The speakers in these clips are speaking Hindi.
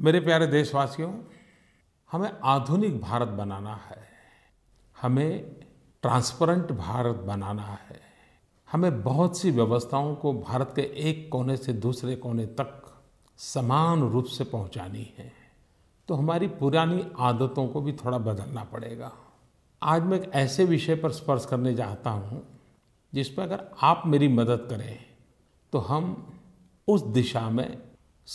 मेरे प्यारे देशवासियों हमें आधुनिक भारत बनाना है हमें ट्रांसपेरेंट भारत बनाना है हमें बहुत सी व्यवस्थाओं को भारत के एक कोने से दूसरे कोने तक समान रूप से पहुंचानी है तो हमारी पुरानी आदतों को भी थोड़ा बदलना पड़ेगा आज मैं एक ऐसे विषय पर स्पर्श करने चाहता हूँ जिसमें अगर आप मेरी मदद करें तो हम उस दिशा में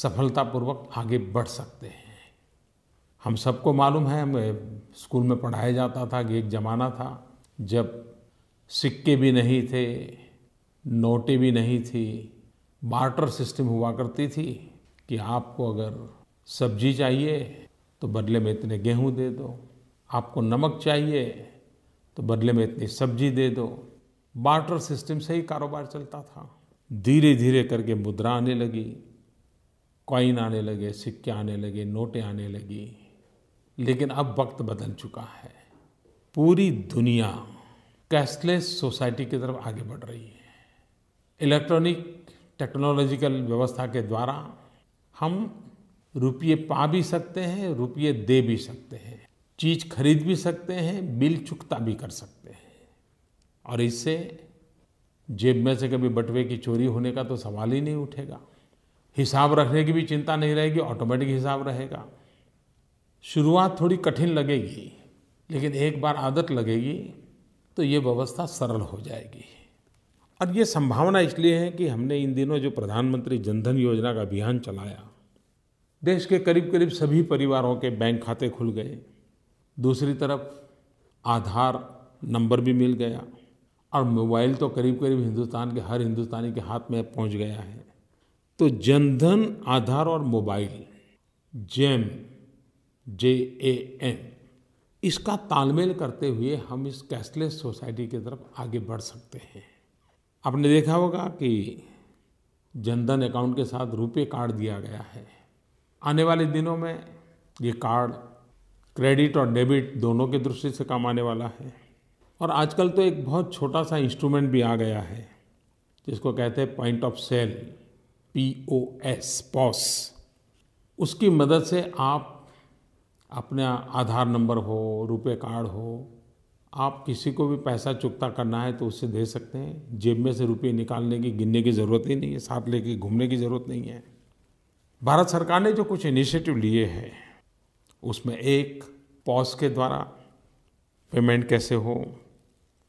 सफलतापूर्वक आगे बढ़ सकते हैं हम सबको मालूम है हमें स्कूल में पढ़ाया जाता था कि एक ज़माना था जब सिक्के भी नहीं थे नोटें भी नहीं थी बार्टर सिस्टम हुआ करती थी कि आपको अगर सब्जी चाहिए तो बदले में इतने गेहूं दे दो आपको नमक चाहिए तो बदले में इतनी सब्जी दे दो बार्टर सिस्टम से ही कारोबार चलता था धीरे धीरे करके मुद्रा आने लगी कॉइन आने लगे सिक्के आने लगे नोटें आने लगी लेकिन अब वक्त बदल चुका है पूरी दुनिया कैशलेस सोसाइटी की तरफ आगे बढ़ रही है इलेक्ट्रॉनिक टेक्नोलॉजिकल व्यवस्था के द्वारा हम रुपये पा भी सकते हैं रुपये दे भी सकते हैं चीज़ खरीद भी सकते हैं बिल चुकता भी कर सकते हैं और इससे जेब में से कभी बटवे की चोरी होने का तो सवाल ही नहीं उठेगा हिसाब रखने की भी चिंता नहीं रहेगी ऑटोमेटिक हिसाब रहेगा शुरुआत थोड़ी कठिन लगेगी लेकिन एक बार आदत लगेगी तो ये व्यवस्था सरल हो जाएगी और ये संभावना इसलिए है कि हमने इन दिनों जो प्रधानमंत्री जनधन योजना का अभियान चलाया देश के करीब करीब सभी परिवारों के बैंक खाते खुल गए दूसरी तरफ आधार नंबर भी मिल गया और मोबाइल तो करीब करीब हिंदुस्तान के हर हिंदुस्तानी के हाथ में पहुंच गया है तो जनधन आधार और mobile JAM J A M इसका तालमेल करते हुए हम इस कैशलेस सोसाइटी की तरफ आगे बढ़ सकते हैं आपने देखा होगा कि जनधन अकाउंट के साथ रुपे कार्ड दिया गया है आने वाले दिनों में ये कार्ड क्रेडिट और डेबिट दोनों के दृष्टि से काम आने वाला है और आजकल तो एक बहुत छोटा सा इंस्ट्रूमेंट भी आ गया है जिसको कहते हैं point of sale P O S POS उसकी मदद से आप अपना आधार नंबर हो रुपए कार्ड हो आप किसी को भी पैसा चुकता करना है तो उससे दे सकते हैं जेब में से रुपये निकालने की गिनने की ज़रूरत ही नहीं है साथ लेके घूमने की ज़रूरत नहीं है भारत सरकार ने जो कुछ इनिशिएटिव लिए हैं उसमें एक पॉस के द्वारा पेमेंट कैसे हो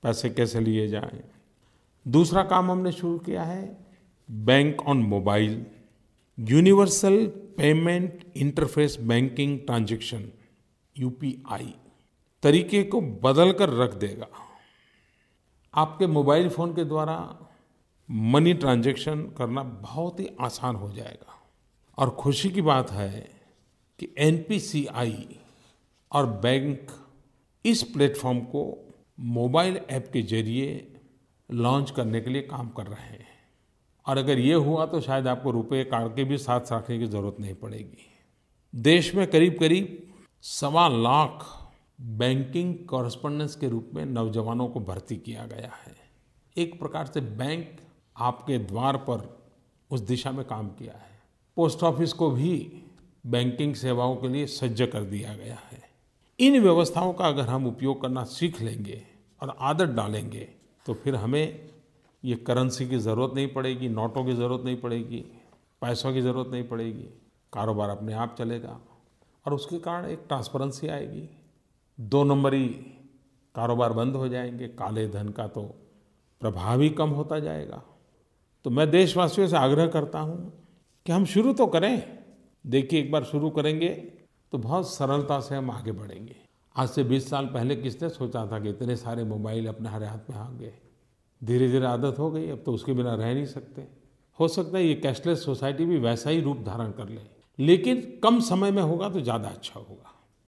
पैसे कैसे लिए जाएं दूसरा काम हमने शुरू किया है bank on mobile universal payment interface banking transaction यू तरीके को बदल कर रख देगा आपके मोबाइल फ़ोन के द्वारा मनी ट्रांजेक्शन करना बहुत ही आसान हो जाएगा और खुशी की बात है कि एन और बैंक इस प्लेटफॉर्म को मोबाइल ऐप के जरिए लॉन्च करने के लिए काम कर रहे हैं और अगर ये हुआ तो शायद आपको रुपये कार्ड के भी साथ रखने की ज़रूरत नहीं पड़ेगी देश में करीब करीब सवा लाख बैंकिंग कॉरस्पोंडेंस के रूप में नौजवानों को भर्ती किया गया है एक प्रकार से बैंक आपके द्वार पर उस दिशा में काम किया है पोस्ट ऑफिस को भी बैंकिंग सेवाओं के लिए सज्ज कर दिया गया है इन व्यवस्थाओं का अगर हम उपयोग करना सीख लेंगे और आदत डालेंगे तो फिर हमें ये करेंसी की ज़रूरत नहीं पड़ेगी नोटों की ज़रूरत नहीं पड़ेगी पैसों की ज़रूरत नहीं पड़ेगी कारोबार अपने आप चलेगा और उसके कारण एक ट्रांसपेरेंसी आएगी दो नंबरी कारोबार बंद हो जाएंगे काले धन का तो प्रभाव ही कम होता जाएगा तो मैं देशवासियों से आग्रह करता हूँ कि हम शुरू तो करें देखिए एक बार शुरू करेंगे तो बहुत सरलता से हम आगे बढ़ेंगे आज से 20 साल पहले किसने सोचा था कि इतने सारे मोबाइल अपने हर हाथ में गए धीरे धीरे आदत हो गई अब तो उसके बिना रह नहीं सकते हो सकता है ये कैशलेस सोसाइटी भी वैसा ही रूप धारण कर ले लेकिन कम समय में होगा तो ज़्यादा अच्छा होगा